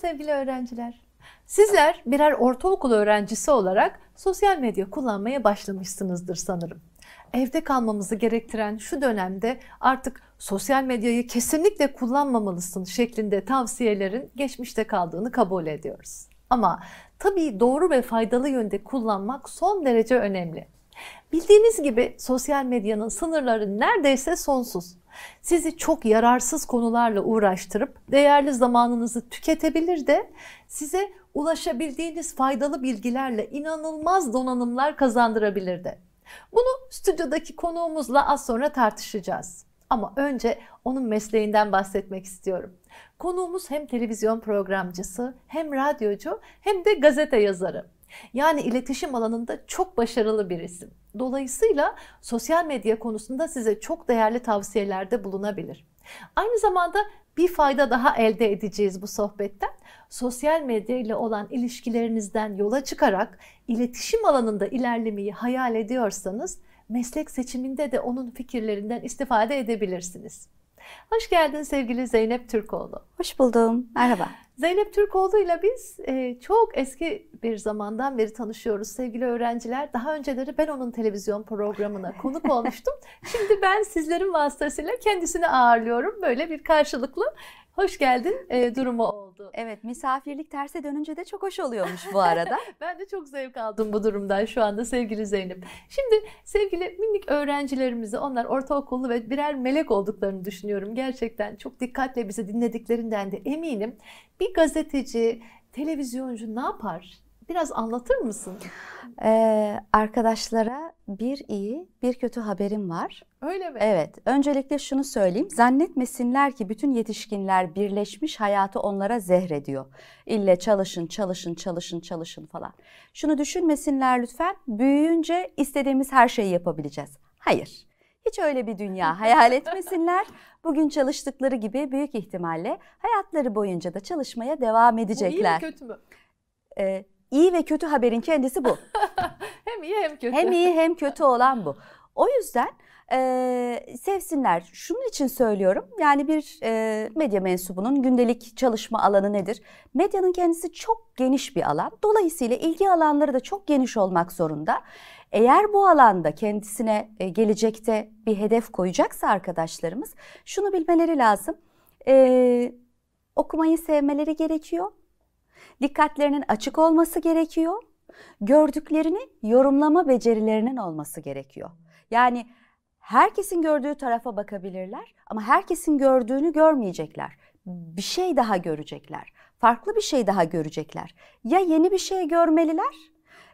sevgili öğrenciler. Sizler birer ortaokul öğrencisi olarak sosyal medya kullanmaya başlamışsınızdır sanırım. Evde kalmamızı gerektiren şu dönemde artık sosyal medyayı kesinlikle kullanmamalısın şeklinde tavsiyelerin geçmişte kaldığını kabul ediyoruz. Ama tabii doğru ve faydalı yönde kullanmak son derece önemli. Bildiğiniz gibi sosyal medyanın sınırları neredeyse sonsuz. Sizi çok yararsız konularla uğraştırıp değerli zamanınızı tüketebilir de size ulaşabildiğiniz faydalı bilgilerle inanılmaz donanımlar kazandırabilir de. Bunu stüdyodaki konuğumuzla az sonra tartışacağız. Ama önce onun mesleğinden bahsetmek istiyorum. Konuğumuz hem televizyon programcısı, hem radyocu, hem de gazete yazarı. Yani iletişim alanında çok başarılı bir isim. Dolayısıyla sosyal medya konusunda size çok değerli tavsiyelerde bulunabilir. Aynı zamanda bir fayda daha elde edeceğiz bu sohbetten. Sosyal medya ile olan ilişkilerinizden yola çıkarak iletişim alanında ilerlemeyi hayal ediyorsanız meslek seçiminde de onun fikirlerinden istifade edebilirsiniz. Hoş geldin sevgili Zeynep Türkoğlu. Hoş buldum. Merhaba. Zeynep Türkoğlu ile biz e, çok eski bir zamandan beri tanışıyoruz sevgili öğrenciler. Daha önceleri ben onun televizyon programına konuk olmuştum. Şimdi ben sizlerin vasıtasıyla kendisini ağırlıyorum. Böyle bir karşılıklı hoş geldin e, durumu oldu. Evet misafirlik terse dönünce de çok hoş oluyormuş bu arada. ben de çok zevk aldım bu durumdan şu anda sevgili Zeynep. Şimdi sevgili minik öğrencilerimizi onlar ortaokullu ve birer melek olduklarını düşünüyorum. Gerçekten çok dikkatle bizi dinlediklerinden de eminim. Bir gazeteci, televizyoncu ne yapar? Biraz anlatır mısın? Ee, arkadaşlara bir iyi, bir kötü haberim var. Öyle mi? Evet. Öncelikle şunu söyleyeyim. Zannetmesinler ki bütün yetişkinler birleşmiş hayatı onlara zehrediyor. İlle çalışın, çalışın, çalışın, çalışın falan. Şunu düşünmesinler lütfen. Büyüyünce istediğimiz her şeyi yapabileceğiz. Hayır. Hiç öyle bir dünya hayal etmesinler. Bugün çalıştıkları gibi büyük ihtimalle hayatları boyunca da çalışmaya devam edecekler. Bu iyi mi kötü mü? Ee, İyi ve kötü haberin kendisi bu. hem iyi hem kötü. Hem iyi hem kötü olan bu. O yüzden e, sevsinler. Şunun için söylüyorum. Yani bir e, medya mensubunun gündelik çalışma alanı nedir? Medyanın kendisi çok geniş bir alan. Dolayısıyla ilgi alanları da çok geniş olmak zorunda. Eğer bu alanda kendisine e, gelecekte bir hedef koyacaksa arkadaşlarımız şunu bilmeleri lazım. E, okumayı sevmeleri gerekiyor Dikkatlerinin açık olması gerekiyor. Gördüklerini yorumlama becerilerinin olması gerekiyor. Yani herkesin gördüğü tarafa bakabilirler ama herkesin gördüğünü görmeyecekler. Bir şey daha görecekler. Farklı bir şey daha görecekler. Ya yeni bir şey görmeliler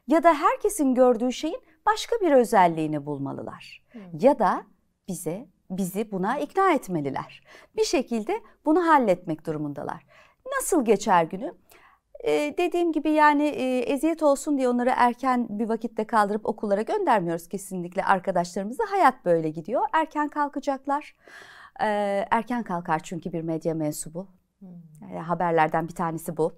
ya da herkesin gördüğü şeyin başka bir özelliğini bulmalılar. Hmm. Ya da bize bizi buna ikna etmeliler. Bir şekilde bunu halletmek durumundalar. Nasıl geçer günü? Ee, dediğim gibi yani e, eziyet olsun diye onları erken bir vakitte kaldırıp okullara göndermiyoruz kesinlikle arkadaşlarımızı. Hayat böyle gidiyor. Erken kalkacaklar. Ee, erken kalkar çünkü bir medya mensubu. Hmm. Yani haberlerden bir tanesi bu.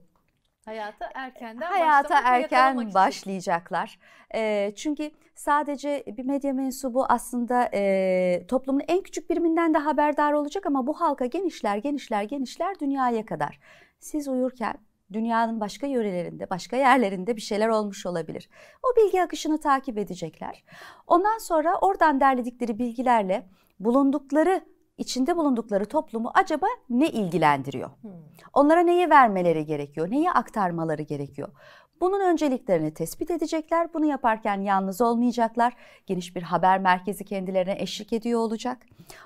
Hayata erkenden Hayata erken başlayacaklar. E, çünkü sadece bir medya mensubu aslında e, toplumun en küçük biriminden de haberdar olacak ama bu halka genişler genişler genişler dünyaya kadar. Siz uyurken dünyanın başka yörelerinde, başka yerlerinde bir şeyler olmuş olabilir. O bilgi akışını takip edecekler. Ondan sonra oradan derledikleri bilgilerle bulundukları içinde bulundukları toplumu acaba ne ilgilendiriyor? Hmm. Onlara neyi vermeleri gerekiyor? Neyi aktarmaları gerekiyor? Bunun önceliklerini tespit edecekler. Bunu yaparken yalnız olmayacaklar. Geniş bir haber merkezi kendilerine eşlik ediyor olacak.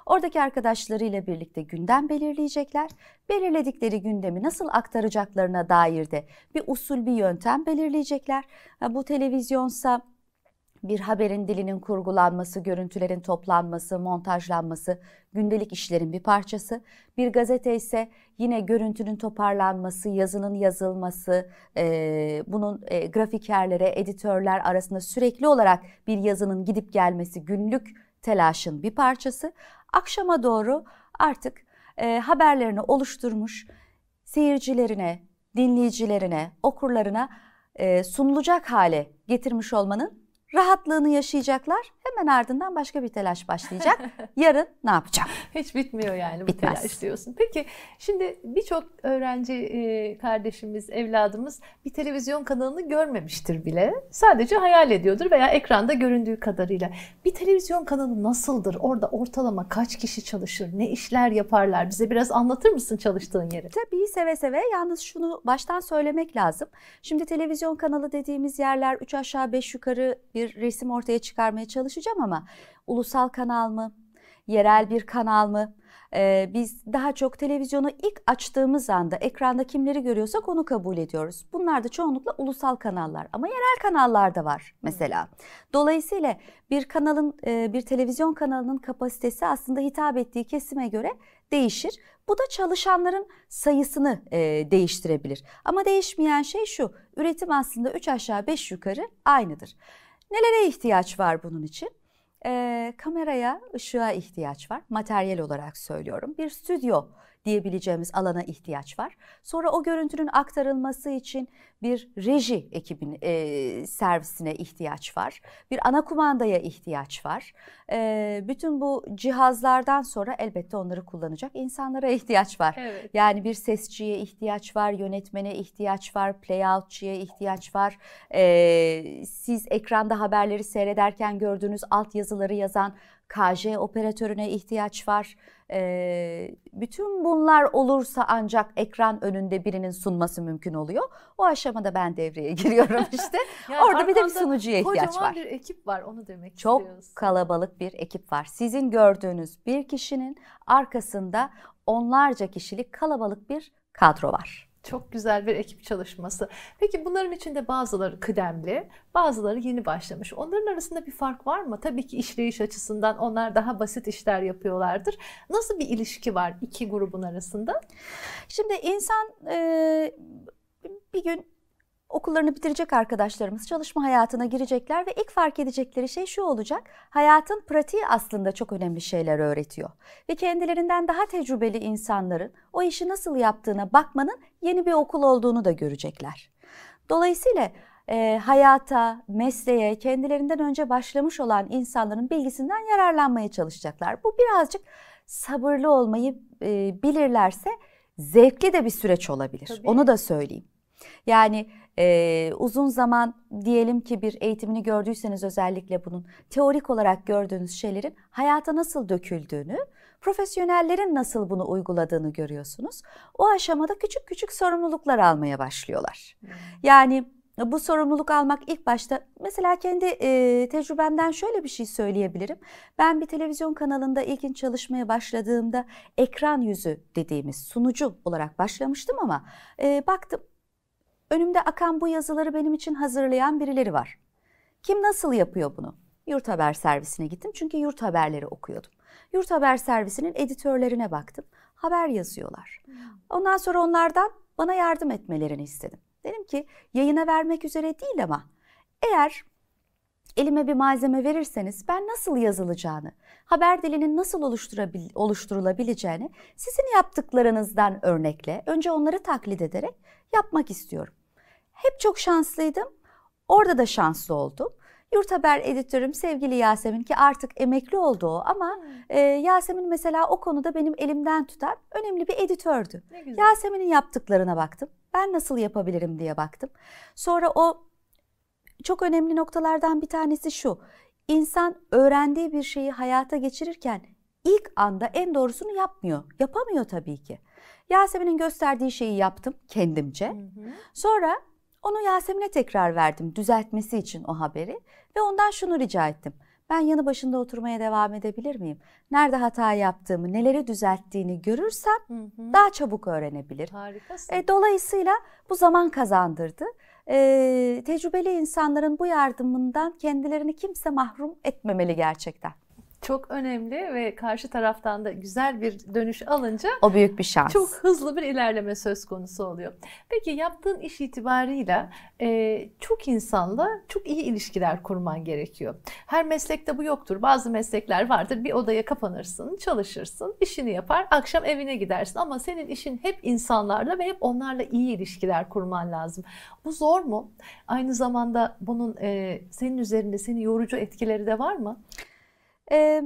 Oradaki arkadaşlarıyla birlikte gündem belirleyecekler. Belirledikleri gündemi nasıl aktaracaklarına dair de bir usul, bir yöntem belirleyecekler. Bu televizyonsa bir haberin dilinin kurgulanması, görüntülerin toplanması, montajlanması gündelik işlerin bir parçası. Bir gazete ise yine görüntünün toparlanması, yazının yazılması, e, bunun e, grafikerlere, editörler arasında sürekli olarak bir yazının gidip gelmesi günlük telaşın bir parçası. Akşama doğru artık e, haberlerini oluşturmuş seyircilerine, dinleyicilerine, okurlarına e, sunulacak hale getirmiş olmanın rahatlığını yaşayacaklar. Hemen ardından başka bir telaş başlayacak. Yarın ne yapacağım? Hiç bitmiyor yani bu Bitmez. telaş diyorsun. Peki şimdi birçok öğrenci e, kardeşimiz, evladımız bir televizyon kanalını görmemiştir bile. Sadece hayal ediyordur veya ekranda göründüğü kadarıyla. Bir televizyon kanalı nasıldır? Orada ortalama kaç kişi çalışır? Ne işler yaparlar? Bize biraz anlatır mısın çalıştığın yeri? Tabii seve seve. Yalnız şunu baştan söylemek lazım. Şimdi televizyon kanalı dediğimiz yerler 3 aşağı 5 yukarı bir resim ortaya çıkarmaya çalışacağım ama ulusal kanal mı, yerel bir kanal mı? Ee, biz daha çok televizyonu ilk açtığımız anda ekranda kimleri görüyorsak onu kabul ediyoruz. Bunlar da çoğunlukla ulusal kanallar ama yerel kanallar da var mesela. Dolayısıyla bir kanalın, e, bir televizyon kanalının kapasitesi aslında hitap ettiği kesime göre değişir. Bu da çalışanların sayısını e, değiştirebilir. Ama değişmeyen şey şu, üretim aslında 3 aşağı 5 yukarı aynıdır. Nelere ihtiyaç var bunun için? E, kameraya, ışığa ihtiyaç var. Materyal olarak söylüyorum. Bir stüdyo diyebileceğimiz alana ihtiyaç var. Sonra o görüntünün aktarılması için bir reji ekibin e, servisine ihtiyaç var. Bir ana kumandaya ihtiyaç var. E, bütün bu cihazlardan sonra elbette onları kullanacak insanlara ihtiyaç var. Evet. Yani bir sesçiye ihtiyaç var, yönetmene ihtiyaç var, playoutçiye ihtiyaç var. E, siz ekranda haberleri seyrederken gördüğünüz alt yazıları yazan KJ operatörüne ihtiyaç var. E, bütün bunlar olursa ancak ekran önünde birinin sunması mümkün oluyor. O aşağı aşamada ben devreye giriyorum işte. yani Orada bir de bir sunucuya ihtiyaç var. Kocaman bir ekip var onu demek Çok istiyoruz. Çok kalabalık bir ekip var. Sizin gördüğünüz bir kişinin arkasında onlarca kişilik kalabalık bir kadro var. Çok güzel bir ekip çalışması. Peki bunların içinde bazıları kıdemli, bazıları yeni başlamış. Onların arasında bir fark var mı? Tabii ki işleyiş açısından onlar daha basit işler yapıyorlardır. Nasıl bir ilişki var iki grubun arasında? Şimdi insan e, bir gün okullarını bitirecek arkadaşlarımız çalışma hayatına girecekler ve ilk fark edecekleri şey şu olacak. Hayatın pratiği aslında çok önemli şeyler öğretiyor. Ve kendilerinden daha tecrübeli insanların o işi nasıl yaptığına bakmanın yeni bir okul olduğunu da görecekler. Dolayısıyla e, hayata, mesleğe kendilerinden önce başlamış olan insanların bilgisinden yararlanmaya çalışacaklar. Bu birazcık sabırlı olmayı e, bilirlerse zevkli de bir süreç olabilir. Tabii. Onu da söyleyeyim. Yani ee, uzun zaman diyelim ki bir eğitimini gördüyseniz özellikle bunun teorik olarak gördüğünüz şeylerin hayata nasıl döküldüğünü, profesyonellerin nasıl bunu uyguladığını görüyorsunuz. O aşamada küçük küçük sorumluluklar almaya başlıyorlar. Hmm. Yani bu sorumluluk almak ilk başta mesela kendi e, tecrübemden şöyle bir şey söyleyebilirim. Ben bir televizyon kanalında ilkin çalışmaya başladığımda ekran yüzü dediğimiz sunucu olarak başlamıştım ama e, baktım Önümde akan bu yazıları benim için hazırlayan birileri var. Kim nasıl yapıyor bunu? Yurt Haber Servisine gittim çünkü Yurt Haberleri okuyordum. Yurt Haber Servisinin editörlerine baktım. Haber yazıyorlar. Ondan sonra onlardan bana yardım etmelerini istedim. Dedim ki yayına vermek üzere değil ama eğer elime bir malzeme verirseniz ben nasıl yazılacağını, haber dilinin nasıl oluşturabil- oluşturulabileceğini sizin yaptıklarınızdan örnekle, önce onları taklit ederek yapmak istiyorum. Hep çok şanslıydım. Orada da şanslı oldum. Yurt Haber editörüm sevgili Yasemin ki artık emekli oldu o ama hmm. e, Yasemin mesela o konuda benim elimden tutan önemli bir editördü. Yasemin'in yaptıklarına baktım. Ben nasıl yapabilirim diye baktım. Sonra o çok önemli noktalardan bir tanesi şu. İnsan öğrendiği bir şeyi hayata geçirirken ilk anda en doğrusunu yapmıyor. Yapamıyor tabii ki. Yasemin'in gösterdiği şeyi yaptım kendimce. Hı hı. Sonra onu Yasemin'e tekrar verdim düzeltmesi için o haberi ve ondan şunu rica ettim. Ben yanı başında oturmaya devam edebilir miyim? Nerede hata yaptığımı, neleri düzelttiğini görürsem hı hı. daha çabuk öğrenebilir. Harikasın. E, dolayısıyla bu zaman kazandırdı. E, tecrübeli insanların bu yardımından kendilerini kimse mahrum etmemeli gerçekten çok önemli ve karşı taraftan da güzel bir dönüş alınca o büyük bir şans. Çok hızlı bir ilerleme söz konusu oluyor. Peki yaptığın iş itibarıyla e, çok insanla çok iyi ilişkiler kurman gerekiyor. Her meslekte bu yoktur. Bazı meslekler vardır. Bir odaya kapanırsın, çalışırsın, işini yapar, akşam evine gidersin ama senin işin hep insanlarla ve hep onlarla iyi ilişkiler kurman lazım. Bu zor mu? Aynı zamanda bunun e, senin üzerinde seni yorucu etkileri de var mı? E,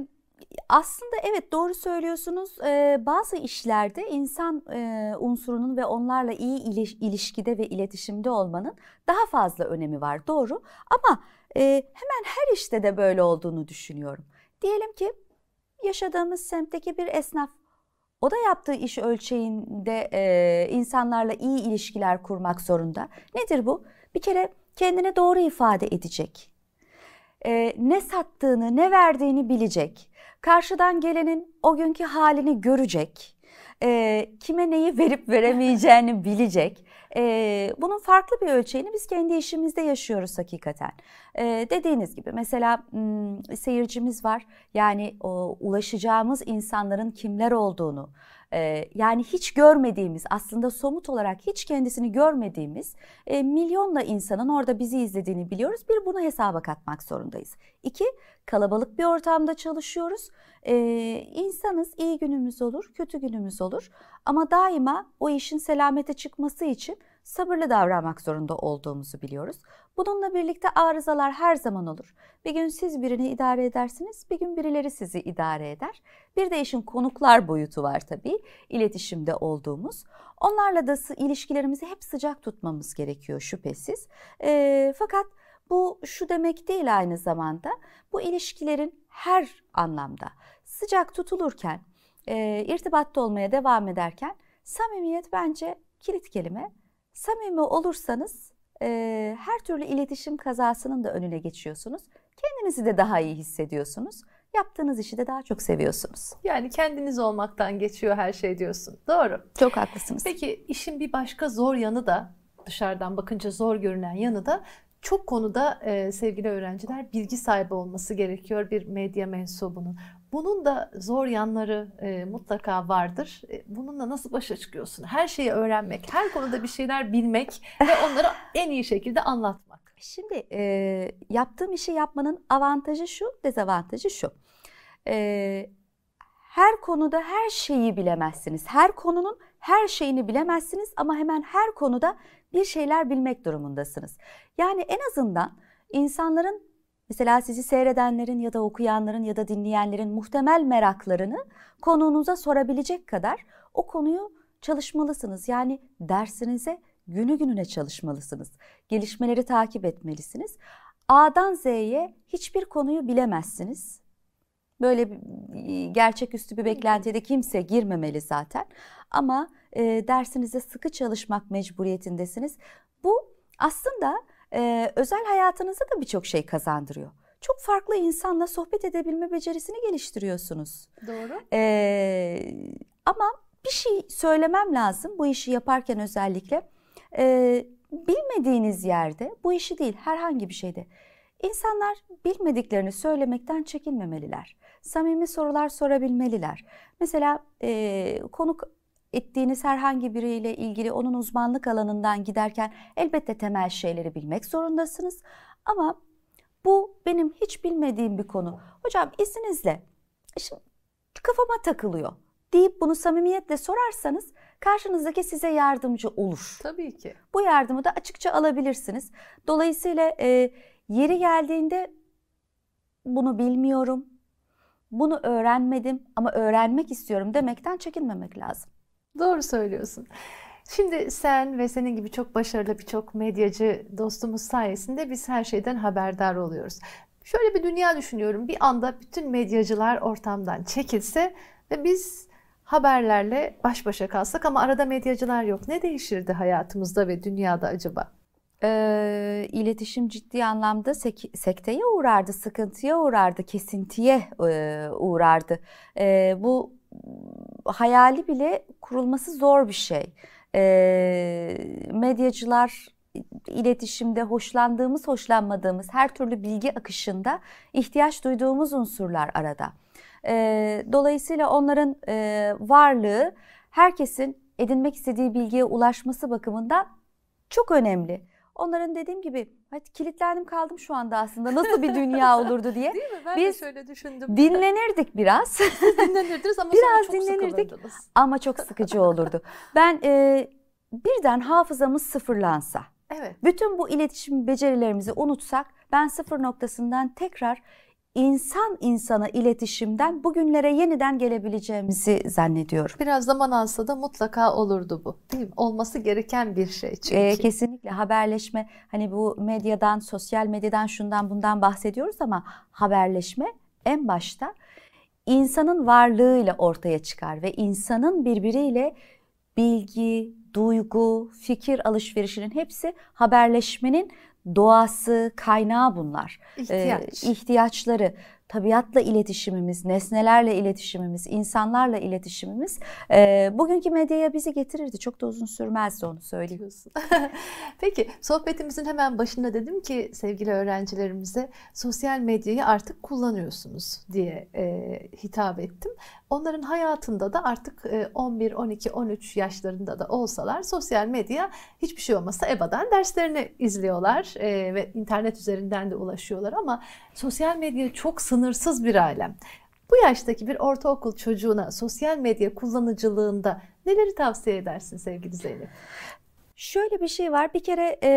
aslında evet doğru söylüyorsunuz. E, bazı işlerde insan e, unsurunun ve onlarla iyi ilişkide ve iletişimde olmanın daha fazla önemi var. Doğru. Ama e, hemen her işte de böyle olduğunu düşünüyorum. Diyelim ki yaşadığımız semtteki bir esnaf o da yaptığı iş ölçeğinde e, insanlarla iyi ilişkiler kurmak zorunda. Nedir bu? Bir kere kendini doğru ifade edecek e, ne sattığını, ne verdiğini bilecek. Karşıdan gelenin o günkü halini görecek. E, kime neyi verip veremeyeceğini bilecek. E, bunun farklı bir ölçeğini biz kendi işimizde yaşıyoruz hakikaten. E, dediğiniz gibi mesela m, seyircimiz var. Yani o, ulaşacağımız insanların kimler olduğunu, ee, yani hiç görmediğimiz aslında somut olarak hiç kendisini görmediğimiz e, milyonla insanın orada bizi izlediğini biliyoruz. Bir bunu hesaba katmak zorundayız. İki kalabalık bir ortamda çalışıyoruz. E, insanız iyi günümüz olur kötü günümüz olur ama daima o işin selamete çıkması için sabırlı davranmak zorunda olduğumuzu biliyoruz. Bununla birlikte arızalar her zaman olur. Bir gün siz birini idare edersiniz, bir gün birileri sizi idare eder. Bir de işin konuklar boyutu var tabii, iletişimde olduğumuz. Onlarla da ilişkilerimizi hep sıcak tutmamız gerekiyor şüphesiz. E, fakat bu şu demek değil aynı zamanda, bu ilişkilerin her anlamda sıcak tutulurken, e, irtibatta olmaya devam ederken samimiyet bence kilit kelime Samimi olursanız e, her türlü iletişim kazasının da önüne geçiyorsunuz. Kendinizi de daha iyi hissediyorsunuz. Yaptığınız işi de daha çok seviyorsunuz. Yani kendiniz olmaktan geçiyor her şey diyorsun. Doğru. Çok haklısınız. Peki işin bir başka zor yanı da dışarıdan bakınca zor görünen yanı da çok konuda e, sevgili öğrenciler bilgi sahibi olması gerekiyor bir medya mensubunun. Bunun da zor yanları e, mutlaka vardır. E, bununla nasıl başa çıkıyorsun? Her şeyi öğrenmek, her konuda bir şeyler bilmek ve onları en iyi şekilde anlatmak. Şimdi e, yaptığım işi yapmanın avantajı şu, dezavantajı şu. E, her konuda her şeyi bilemezsiniz. Her konunun her şeyini bilemezsiniz ama hemen her konuda bir şeyler bilmek durumundasınız. Yani en azından insanların Mesela sizi seyredenlerin ya da okuyanların ya da dinleyenlerin muhtemel meraklarını konuğunuza sorabilecek kadar o konuyu çalışmalısınız. Yani dersinize günü gününe çalışmalısınız. Gelişmeleri takip etmelisiniz. A'dan Z'ye hiçbir konuyu bilemezsiniz. Böyle gerçeküstü bir beklentide kimse girmemeli zaten. Ama e, dersinize sıkı çalışmak mecburiyetindesiniz. Bu aslında e, özel hayatınıza da birçok şey kazandırıyor. Çok farklı insanla sohbet edebilme becerisini geliştiriyorsunuz. Doğru. E, ama bir şey söylemem lazım bu işi yaparken özellikle. E, bilmediğiniz yerde bu işi değil herhangi bir şeyde insanlar bilmediklerini söylemekten çekinmemeliler. Samimi sorular sorabilmeliler. Mesela e, konuk ettiğiniz herhangi biriyle ilgili onun uzmanlık alanından giderken elbette temel şeyleri bilmek zorundasınız. Ama bu benim hiç bilmediğim bir konu. Hocam izninizle şimdi kafama takılıyor deyip bunu samimiyetle sorarsanız karşınızdaki size yardımcı olur. Tabii ki. Bu yardımı da açıkça alabilirsiniz. Dolayısıyla e, yeri geldiğinde bunu bilmiyorum, bunu öğrenmedim ama öğrenmek istiyorum demekten çekinmemek lazım. Doğru söylüyorsun. Şimdi sen ve senin gibi çok başarılı birçok medyacı dostumuz sayesinde biz her şeyden haberdar oluyoruz. Şöyle bir dünya düşünüyorum. Bir anda bütün medyacılar ortamdan çekilse ve biz haberlerle baş başa kalsak ama arada medyacılar yok. Ne değişirdi hayatımızda ve dünyada acaba? e, iletişim ciddi anlamda sek sekteye uğrardı, sıkıntıya uğrardı, kesintiye e, uğrardı. E, bu hayali bile kurulması zor bir şey. E, medyacılar iletişimde hoşlandığımız, hoşlanmadığımız her türlü bilgi akışında ihtiyaç duyduğumuz unsurlar arada. E, dolayısıyla onların e, varlığı herkesin edinmek istediği bilgiye ulaşması bakımından çok önemli. Onların dediğim gibi hadi kilitlendim kaldım şu anda aslında nasıl bir dünya olurdu diye. Değil mi? Ben Biz de şöyle düşündüm. Dinlenirdik biraz. dinlenirdiniz ama biraz çok dinlenirdik ama çok sıkıcı olurdu. ben e, birden hafızamız sıfırlansa. Evet. Bütün bu iletişim becerilerimizi unutsak ben sıfır noktasından tekrar insan insana iletişimden bugünlere yeniden gelebileceğimizi zannediyorum. Biraz zaman alsa da mutlaka olurdu bu. Değil mi? Olması gereken bir şey çünkü. Ee, kesinlikle haberleşme hani bu medyadan, sosyal medyadan şundan bundan bahsediyoruz ama haberleşme en başta insanın varlığıyla ortaya çıkar ve insanın birbiriyle bilgi, duygu, fikir alışverişinin hepsi haberleşmenin doğası, kaynağı bunlar. İhtiyaç. Ee, ihtiyaçları tabiatla iletişimimiz, nesnelerle iletişimimiz, insanlarla iletişimimiz e, bugünkü medyaya bizi getirirdi. Çok da uzun sürmezdi onu söyleyeyim. Peki sohbetimizin hemen başında dedim ki sevgili öğrencilerimize sosyal medyayı artık kullanıyorsunuz diye e, hitap ettim. Onların hayatında da artık 11, 12, 13 yaşlarında da olsalar sosyal medya hiçbir şey olmasa EBA'dan derslerini izliyorlar e, ve internet üzerinden de ulaşıyorlar ama sosyal medya çok sınırlı sınırsız bir alem. Bu yaştaki bir ortaokul çocuğuna sosyal medya kullanıcılığında neleri tavsiye edersin sevgili Zeynep? Şöyle bir şey var. Bir kere e,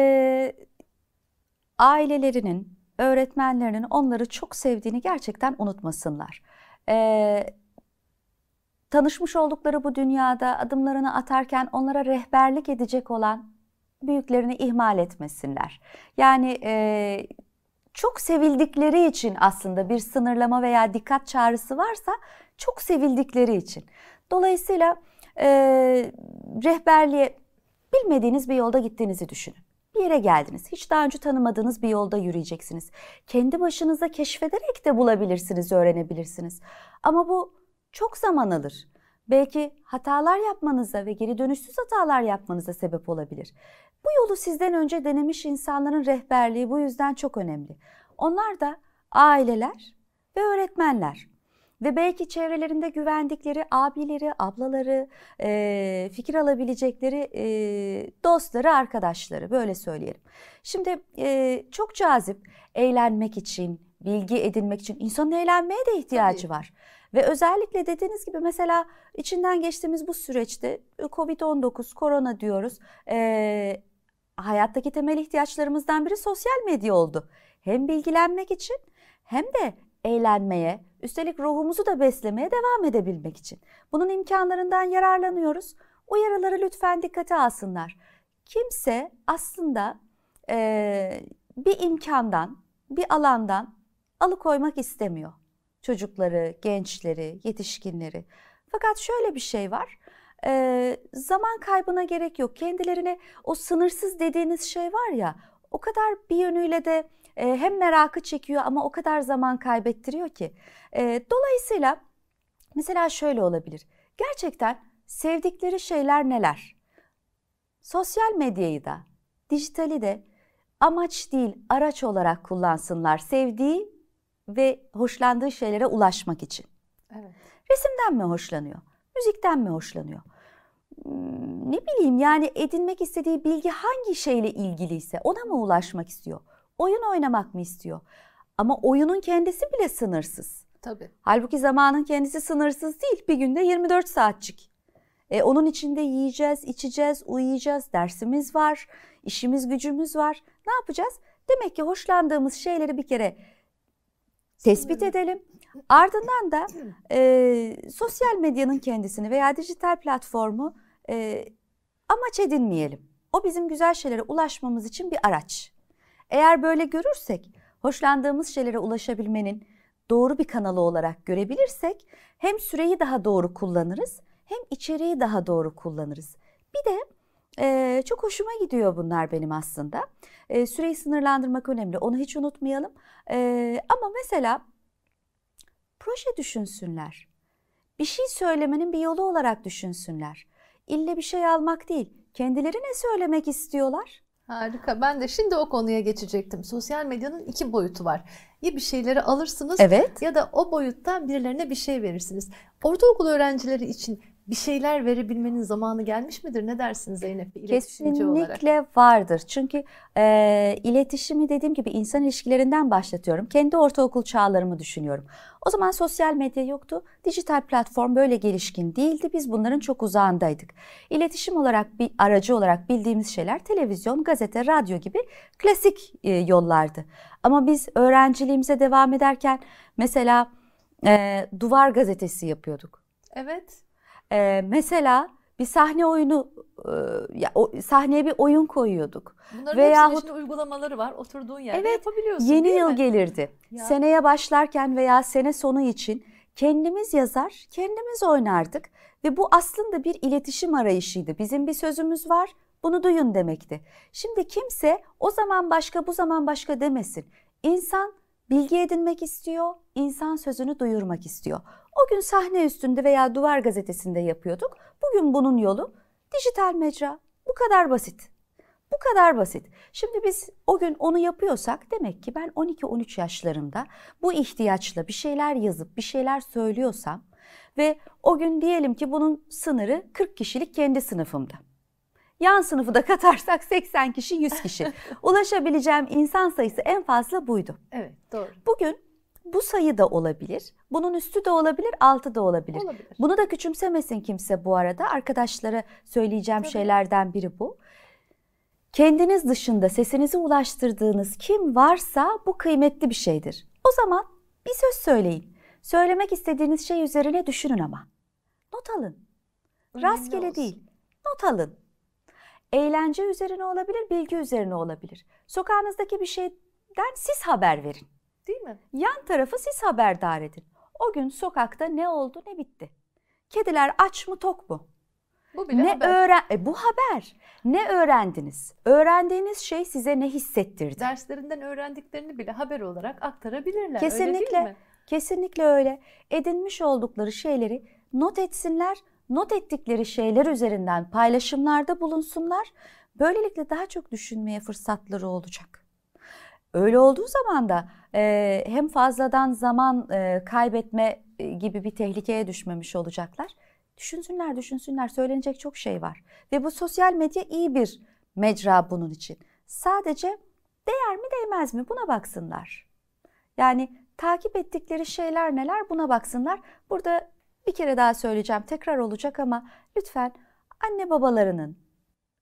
ailelerinin, öğretmenlerinin onları çok sevdiğini gerçekten unutmasınlar. E, tanışmış oldukları bu dünyada adımlarını atarken onlara rehberlik edecek olan büyüklerini ihmal etmesinler. Yani e, çok sevildikleri için aslında bir sınırlama veya dikkat çağrısı varsa çok sevildikleri için. Dolayısıyla e, rehberliğe bilmediğiniz bir yolda gittiğinizi düşünün. Bir yere geldiniz. Hiç daha önce tanımadığınız bir yolda yürüyeceksiniz. Kendi başınıza keşfederek de bulabilirsiniz, öğrenebilirsiniz. Ama bu çok zaman alır belki hatalar yapmanıza ve geri dönüşsüz hatalar yapmanıza sebep olabilir. Bu yolu sizden önce denemiş insanların rehberliği bu yüzden çok önemli. Onlar da aileler ve öğretmenler ve belki çevrelerinde güvendikleri abileri, ablaları, e, fikir alabilecekleri e, dostları, arkadaşları böyle söyleyelim. Şimdi e, çok cazip eğlenmek için, bilgi edinmek için insanın eğlenmeye de ihtiyacı Tabii. var. Ve özellikle dediğiniz gibi mesela içinden geçtiğimiz bu süreçte e, Covid-19, korona diyoruz. E, hayattaki temel ihtiyaçlarımızdan biri sosyal medya oldu. Hem bilgilenmek için hem de eğlenmeye, üstelik ruhumuzu da beslemeye devam edebilmek için. Bunun imkanlarından yararlanıyoruz. Uyarıları lütfen dikkate alsınlar. Kimse aslında e, bir imkandan, bir alandan alıkoymak istemiyor çocukları, gençleri, yetişkinleri. Fakat şöyle bir şey var. Ee, zaman kaybına gerek yok. Kendilerine o sınırsız dediğiniz şey var ya o kadar bir yönüyle de e, hem merakı çekiyor ama o kadar zaman kaybettiriyor ki. E, dolayısıyla mesela şöyle olabilir. Gerçekten sevdikleri şeyler neler? Sosyal medyayı da, dijitali de amaç değil araç olarak kullansınlar. Sevdiği ve hoşlandığı şeylere ulaşmak için. Evet. Resimden mi hoşlanıyor? Müzikten mi hoşlanıyor? Hmm, ne bileyim yani edinmek istediği bilgi hangi şeyle ilgiliyse ona mı ulaşmak istiyor? Oyun oynamak mı istiyor? Ama oyunun kendisi bile sınırsız. Tabii. Halbuki zamanın kendisi sınırsız değil. Bir günde 24 saatçik. E, onun içinde yiyeceğiz, içeceğiz, uyuyacağız, dersimiz var, işimiz gücümüz var. Ne yapacağız? Demek ki hoşlandığımız şeyleri bir kere tespit edelim. Ardından da e, sosyal medyanın kendisini veya dijital platformu e, amaç edinmeyelim. O bizim güzel şeylere ulaşmamız için bir araç. Eğer böyle görürsek, hoşlandığımız şeylere ulaşabilmenin doğru bir kanalı olarak görebilirsek hem süreyi daha doğru kullanırız hem içeriği daha doğru kullanırız. Bir de ee, çok hoşuma gidiyor bunlar benim aslında. Ee, süreyi sınırlandırmak önemli. Onu hiç unutmayalım. Ee, ama mesela proje düşünsünler. Bir şey söylemenin bir yolu olarak düşünsünler. İlle bir şey almak değil. Kendileri ne söylemek istiyorlar? Harika. Ben de şimdi o konuya geçecektim. Sosyal medyanın iki boyutu var. Ya bir şeyleri alırsınız evet. ya da o boyuttan birilerine bir şey verirsiniz. Ortaokul öğrencileri için bir şeyler verebilmenin zamanı gelmiş midir? Ne dersiniz Zeynep? Kesinlikle olarak. vardır. Çünkü e, iletişimi dediğim gibi insan ilişkilerinden başlatıyorum. Kendi ortaokul çağlarımı düşünüyorum. O zaman sosyal medya yoktu. Dijital platform böyle gelişkin değildi. Biz bunların çok uzağındaydık. İletişim olarak bir aracı olarak bildiğimiz şeyler televizyon, gazete, radyo gibi klasik e, yollardı. Ama biz öğrenciliğimize devam ederken mesela e, duvar gazetesi yapıyorduk. Evet. Ee, mesela bir sahne oyunu e, ya o, sahneye bir oyun koyuyorduk. Bunların Veyahut, hepsinin işte uygulamaları var. Oturduğun yerde evet, yapabiliyorsun. Yeni yıl mi? gelirdi. Ya. Seneye başlarken veya sene sonu için kendimiz yazar, kendimiz oynardık ve bu aslında bir iletişim arayışıydı. Bizim bir sözümüz var. Bunu duyun demekti. Şimdi kimse o zaman başka bu zaman başka demesin. İnsan bilgi edinmek istiyor, insan sözünü duyurmak istiyor. O gün sahne üstünde veya duvar gazetesinde yapıyorduk. Bugün bunun yolu dijital mecra. Bu kadar basit. Bu kadar basit. Şimdi biz o gün onu yapıyorsak demek ki ben 12-13 yaşlarımda bu ihtiyaçla bir şeyler yazıp bir şeyler söylüyorsam ve o gün diyelim ki bunun sınırı 40 kişilik kendi sınıfımda. Yan sınıfı da katarsak 80 kişi 100 kişi. Ulaşabileceğim insan sayısı en fazla buydu. Evet doğru. Bugün bu sayı da olabilir. Bunun üstü de olabilir, altı da olabilir. olabilir. Bunu da küçümsemesin kimse bu arada. Arkadaşlara söyleyeceğim Tabii. şeylerden biri bu. Kendiniz dışında sesinizi ulaştırdığınız kim varsa bu kıymetli bir şeydir. O zaman bir söz söyleyin. Söylemek istediğiniz şey üzerine düşünün ama. Not alın. Önemli Rastgele olsun. değil. Not alın. Eğlence üzerine olabilir, bilgi üzerine olabilir. Sokağınızdaki bir şeyden siz haber verin. Değil mi? Yan tarafı siz haberdar edin. O gün sokakta ne oldu ne bitti. Kediler aç mı tok mu? Bu bile ne haber. Öğren e, bu haber. Ne öğrendiniz? Öğrendiğiniz şey size ne hissettirdi? Derslerinden öğrendiklerini bile haber olarak aktarabilirler. Kesinlikle. Öyle değil mi? Kesinlikle öyle. Edinmiş oldukları şeyleri not etsinler. Not ettikleri şeyler üzerinden paylaşımlarda bulunsunlar. Böylelikle daha çok düşünmeye fırsatları olacak. Öyle olduğu zaman da e, hem fazladan zaman e, kaybetme e, gibi bir tehlikeye düşmemiş olacaklar. Düşünsünler, düşünsünler. Söylenecek çok şey var. Ve bu sosyal medya iyi bir mecra bunun için. Sadece değer mi değmez mi buna baksınlar. Yani takip ettikleri şeyler neler buna baksınlar. Burada bir kere daha söyleyeceğim tekrar olacak ama lütfen anne babalarının,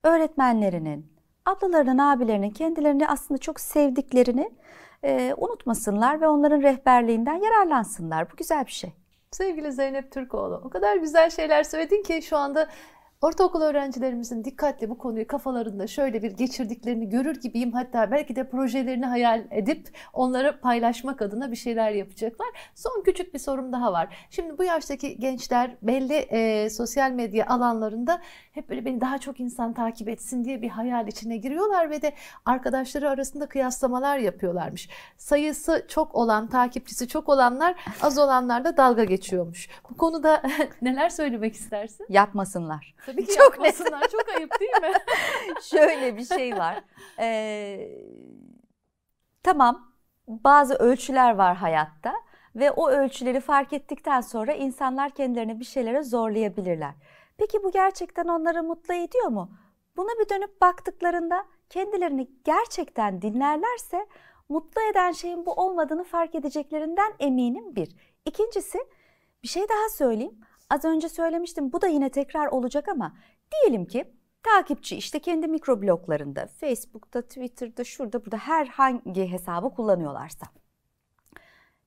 öğretmenlerinin, ablalarının, abilerinin kendilerini aslında çok sevdiklerini e, unutmasınlar ve onların rehberliğinden yararlansınlar. Bu güzel bir şey. Sevgili Zeynep Türkoğlu, o kadar güzel şeyler söyledin ki şu anda ortaokul öğrencilerimizin dikkatle bu konuyu kafalarında şöyle bir geçirdiklerini görür gibiyim. Hatta belki de projelerini hayal edip onları paylaşmak adına bir şeyler yapacaklar. Son küçük bir sorum daha var. Şimdi bu yaştaki gençler belli e, sosyal medya alanlarında hep böyle beni daha çok insan takip etsin diye bir hayal içine giriyorlar ve de arkadaşları arasında kıyaslamalar yapıyorlarmış. Sayısı çok olan, takipçisi çok olanlar az olanlar da dalga geçiyormuş. Bu konuda neler söylemek istersin? Yapmasınlar. Tabii ki çok yapmasınlar. Net. Çok ayıp değil mi? Şöyle bir şey var. Ee, tamam bazı ölçüler var hayatta ve o ölçüleri fark ettikten sonra insanlar kendilerini bir şeylere zorlayabilirler. Peki bu gerçekten onları mutlu ediyor mu? Buna bir dönüp baktıklarında kendilerini gerçekten dinlerlerse mutlu eden şeyin bu olmadığını fark edeceklerinden eminim bir. İkincisi bir şey daha söyleyeyim. Az önce söylemiştim bu da yine tekrar olacak ama diyelim ki takipçi işte kendi mikrobloglarında, Facebook'ta, Twitter'da, şurada burada herhangi hesabı kullanıyorlarsa.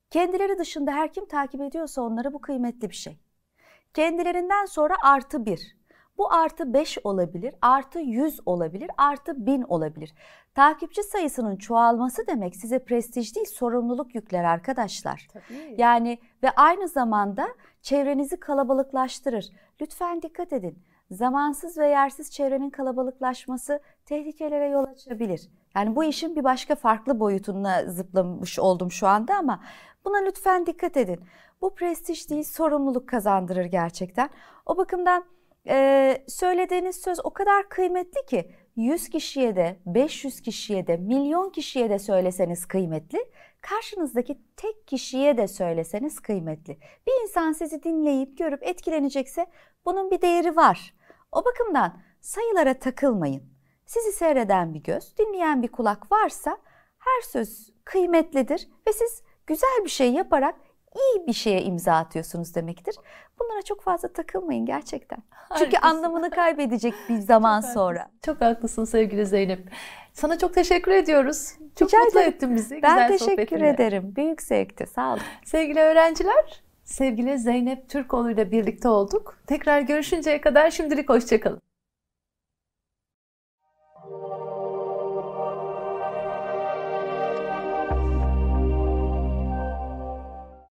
Kendileri dışında her kim takip ediyorsa onlara bu kıymetli bir şey. Kendilerinden sonra artı bir. Bu artı 5 olabilir, artı 100 olabilir, artı 1000 olabilir. Takipçi sayısının çoğalması demek size prestij değil sorumluluk yükler arkadaşlar. Tabii. Yani ve aynı zamanda çevrenizi kalabalıklaştırır. Lütfen dikkat edin. Zamansız ve yersiz çevrenin kalabalıklaşması tehlikelere yol açabilir. Yani bu işin bir başka farklı boyutuna zıplamış oldum şu anda ama buna lütfen dikkat edin. Bu prestij değil sorumluluk kazandırır gerçekten. O bakımdan e, söylediğiniz söz o kadar kıymetli ki 100 kişiye de, 500 kişiye de, milyon kişiye de söyleseniz kıymetli. Karşınızdaki tek kişiye de söyleseniz kıymetli. Bir insan sizi dinleyip görüp etkilenecekse bunun bir değeri var. O bakımdan sayılara takılmayın. Sizi seyreden bir göz, dinleyen bir kulak varsa her söz kıymetlidir ve siz güzel bir şey yaparak iyi bir şeye imza atıyorsunuz demektir. Bunlara çok fazla takılmayın gerçekten. Harikasın. Çünkü anlamını kaybedecek bir zaman çok sonra. Haklısın. Çok haklısın sevgili Zeynep. Sana çok teşekkür ediyoruz. Çok Rica mutlu ederim. ettin bizi. Ben güzel teşekkür sohbetine. ederim. Büyük zevkti. Sağ olun. Sevgili öğrenciler, sevgili Zeynep Türkoğlu ile birlikte olduk. Tekrar görüşünceye kadar şimdilik hoşçakalın.